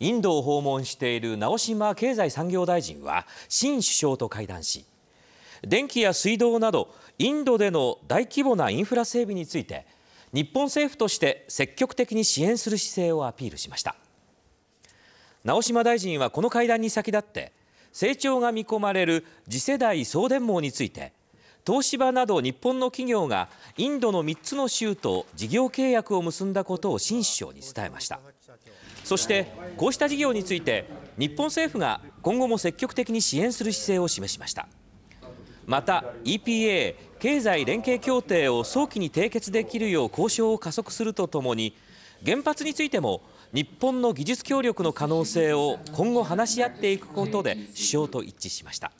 インドを訪問している直島経済産業大臣は新首相と会談し電気や水道などインドでの大規模なインフラ整備について日本政府として積極的に支援する姿勢をアピールしました直島大臣はこの会談に先立って成長が見込まれる次世代送電網について東芝など日本の企業がインドの3つの州と事業契約を結んだことを新首相に伝えましたそしてこうした事業について日本政府が今後も積極的に支援する姿勢を示しましたまた EPA 経済連携協定を早期に締結できるよう交渉を加速するとともに原発についても日本の技術協力の可能性を今後話し合っていくことで首相と一致しました。